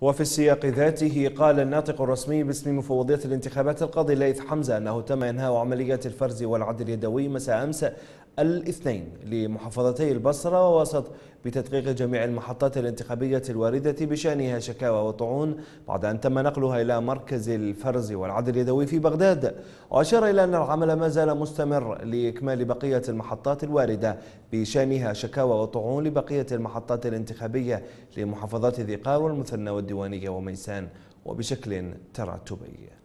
وفي السياق ذاته قال الناطق الرسمي باسم مفوضية الانتخابات القاضي ليث حمزة أنه تم إنهاء عملية الفرز والعدل اليدوي مساء أمس الاثنين لمحافظتي البصرة ووسط بتدقيق جميع المحطات الانتخابية الواردة بشأنها شكاوى وطعون بعد أن تم نقلها إلى مركز الفرز والعدل اليدوي في بغداد وأشار إلى أن العمل ما زال مستمر لإكمال بقية المحطات الواردة بشأنها شكاوى وطعون لبقية المحطات الانتخابية لمحافظات ذي قار والمثنى والديوانية وميسان وبشكل تراتبي